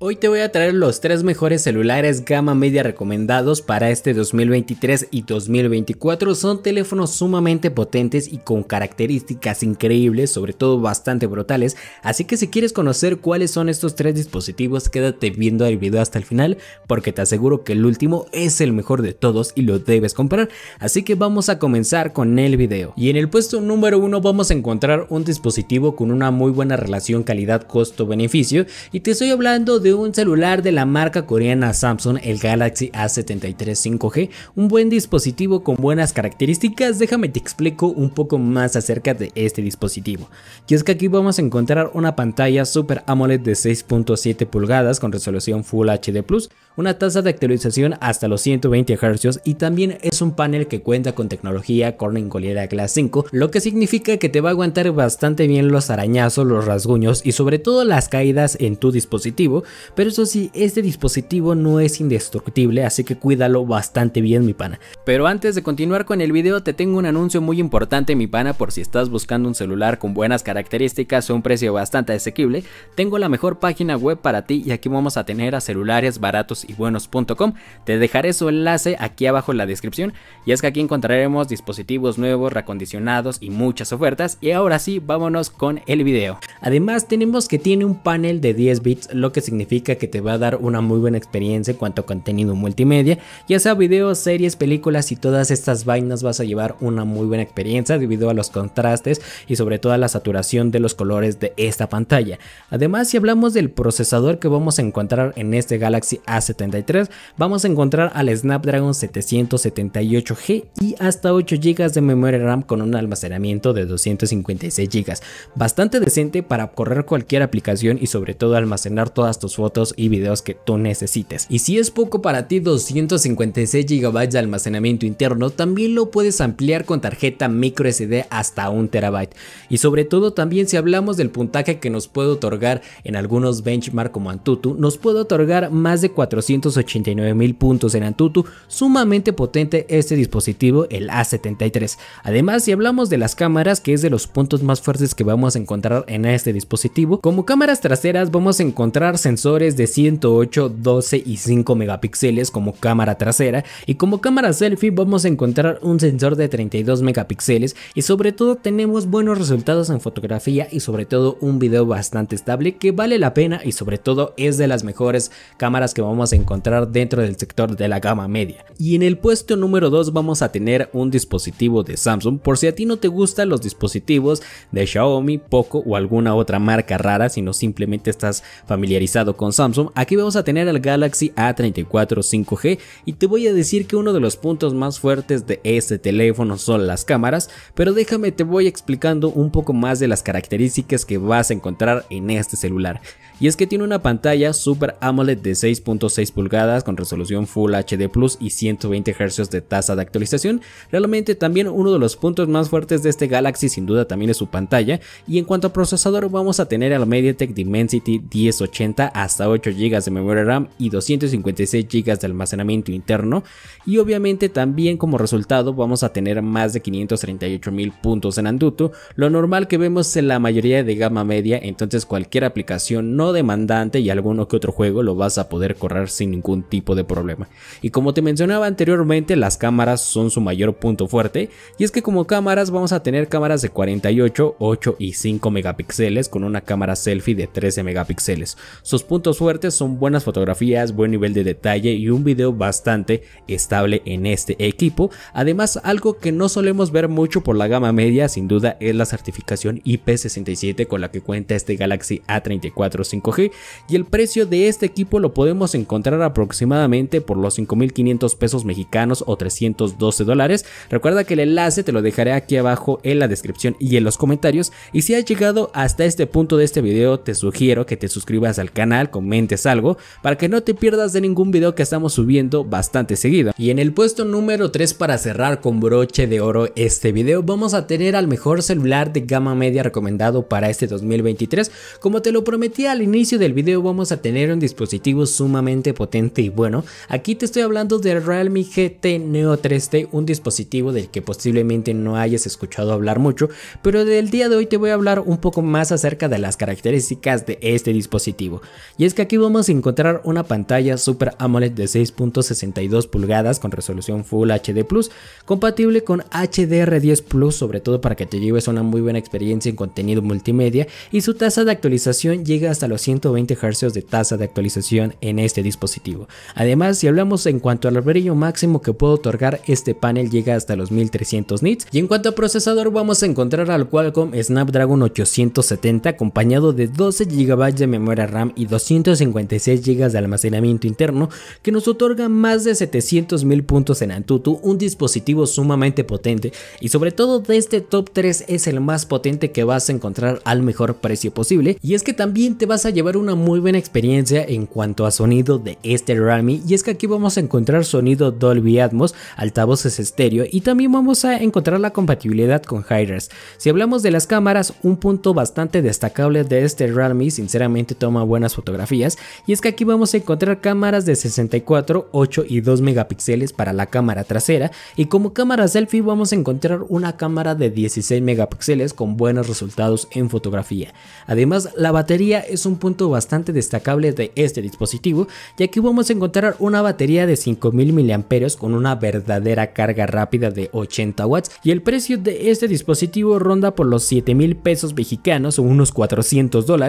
Hoy te voy a traer los tres mejores celulares gama media recomendados para este 2023 y 2024. Son teléfonos sumamente potentes y con características increíbles, sobre todo bastante brutales. Así que si quieres conocer cuáles son estos tres dispositivos, quédate viendo el video hasta el final, porque te aseguro que el último es el mejor de todos y lo debes comprar. Así que vamos a comenzar con el video. Y en el puesto número uno vamos a encontrar un dispositivo con una muy buena relación calidad-costo-beneficio. Y te estoy hablando de un celular de la marca coreana Samsung, el Galaxy A73 5G, un buen dispositivo con buenas características, déjame te explico un poco más acerca de este dispositivo. Y es que aquí vamos a encontrar una pantalla Super AMOLED de 6.7 pulgadas con resolución Full HD+, una tasa de actualización hasta los 120 Hz y también es un panel que cuenta con tecnología Corning Gorilla Glass 5, lo que significa que te va a aguantar bastante bien los arañazos, los rasguños y sobre todo las caídas en tu dispositivo, pero eso sí, este dispositivo no es indestructible, así que cuídalo bastante bien mi pana. Pero antes de continuar con el video te tengo un anuncio muy importante mi pana por si estás buscando un celular con buenas características o un precio bastante asequible. Tengo la mejor página web para ti y aquí vamos a tener a celularesbaratosybuenos.com Te dejaré su enlace aquí abajo en la descripción y es que aquí encontraremos dispositivos nuevos, recondicionados y muchas ofertas y ahora sí vámonos con el video. Además tenemos que tiene un panel de 10 bits lo que significa que te va a dar una muy buena experiencia en cuanto a contenido multimedia, ya sea videos, series, películas y todas estas vainas vas a llevar una muy buena experiencia debido a los contrastes y sobre todo a la saturación de los colores de esta pantalla. Además, si hablamos del procesador que vamos a encontrar en este Galaxy A73, vamos a encontrar al Snapdragon 778G y hasta 8 GB de memoria RAM con un almacenamiento de 256 GB, bastante decente para correr cualquier aplicación y sobre todo almacenar todas tus fotos y videos que tú necesites. Y si es poco para ti 256 GB de almacenamiento interno, también lo puedes ampliar con tarjeta micro SD hasta 1 TB. Y sobre todo también si hablamos del puntaje que nos puede otorgar en algunos benchmark como Antutu, nos puede otorgar más de 489 mil puntos en Antutu, sumamente potente este dispositivo, el A73. Además, si hablamos de las cámaras, que es de los puntos más fuertes que vamos a encontrar en este dispositivo, como cámaras traseras vamos a encontrar sensores de 108, 12 y 5 megapíxeles como cámara trasera y como cámara selfie vamos a encontrar un sensor de 32 megapíxeles y sobre todo tenemos buenos resultados en fotografía y sobre todo un video bastante estable que vale la pena y sobre todo es de las mejores cámaras que vamos a encontrar dentro del sector de la gama media. Y en el puesto número 2 vamos a tener un dispositivo de Samsung por si a ti no te gustan los dispositivos de Xiaomi, Poco o alguna otra marca rara sino simplemente estás familiarizado con Samsung, aquí vamos a tener el Galaxy A34 5G y te voy a decir que uno de los puntos más fuertes de este teléfono son las cámaras, pero déjame te voy explicando un poco más de las características que vas a encontrar en este celular. Y es que tiene una pantalla Super AMOLED de 6.6 pulgadas con resolución Full HD Plus y 120 Hz de tasa de actualización. Realmente también uno de los puntos más fuertes de este Galaxy sin duda también es su pantalla. Y en cuanto a procesador vamos a tener al MediaTek Dimensity 1080 hasta 8 GB de memoria RAM y 256 GB de almacenamiento interno y obviamente también como resultado vamos a tener más de 538 mil puntos en Antutu, lo normal que vemos en la mayoría de gama media, entonces cualquier aplicación no demandante y alguno que otro juego lo vas a poder correr sin ningún tipo de problema. Y como te mencionaba anteriormente, las cámaras son su mayor punto fuerte y es que como cámaras vamos a tener cámaras de 48, 8 y 5 megapíxeles con una cámara selfie de 13 megapíxeles puntos fuertes son buenas fotografías, buen nivel de detalle y un video bastante estable en este equipo. Además, algo que no solemos ver mucho por la gama media sin duda es la certificación IP67 con la que cuenta este Galaxy A34 5G y el precio de este equipo lo podemos encontrar aproximadamente por los 5.500 pesos mexicanos o 312 dólares. Recuerda que el enlace te lo dejaré aquí abajo en la descripción y en los comentarios y si has llegado hasta este punto de este video te sugiero que te suscribas al canal comentes algo, para que no te pierdas de ningún video que estamos subiendo bastante seguido. Y en el puesto número 3 para cerrar con broche de oro este video, vamos a tener al mejor celular de gama media recomendado para este 2023. Como te lo prometí al inicio del video, vamos a tener un dispositivo sumamente potente y bueno, aquí te estoy hablando del Realme GT Neo 3T, un dispositivo del que posiblemente no hayas escuchado hablar mucho, pero del día de hoy te voy a hablar un poco más acerca de las características de este dispositivo. Y es que aquí vamos a encontrar una pantalla Super AMOLED de 6.62 pulgadas con resolución Full HD Plus, compatible con HDR10 Plus, sobre todo para que te lleves una muy buena experiencia en contenido multimedia, y su tasa de actualización llega hasta los 120 Hz de tasa de actualización en este dispositivo. Además, si hablamos en cuanto al brillo máximo que puedo otorgar este panel llega hasta los 1300 nits. Y en cuanto a procesador vamos a encontrar al Qualcomm Snapdragon 870 acompañado de 12 GB de memoria RAM y 2 156 GB de almacenamiento interno que nos otorga más de 700 mil puntos en Antutu, un dispositivo sumamente potente y sobre todo de este top 3 es el más potente que vas a encontrar al mejor precio posible y es que también te vas a llevar una muy buena experiencia en cuanto a sonido de este Rami y es que aquí vamos a encontrar sonido Dolby Atmos, altavoces estéreo y también vamos a encontrar la compatibilidad con hi Si hablamos de las cámaras, un punto bastante destacable de este Realme sinceramente toma buenas fotos fotografías y es que aquí vamos a encontrar cámaras de 64, 8 y 2 megapíxeles para la cámara trasera y como cámara selfie vamos a encontrar una cámara de 16 megapíxeles con buenos resultados en fotografía. Además la batería es un punto bastante destacable de este dispositivo ya que vamos a encontrar una batería de 5000 mAh con una verdadera carga rápida de 80 watts y el precio de este dispositivo ronda por los 7 mil pesos mexicanos o unos 400 dólares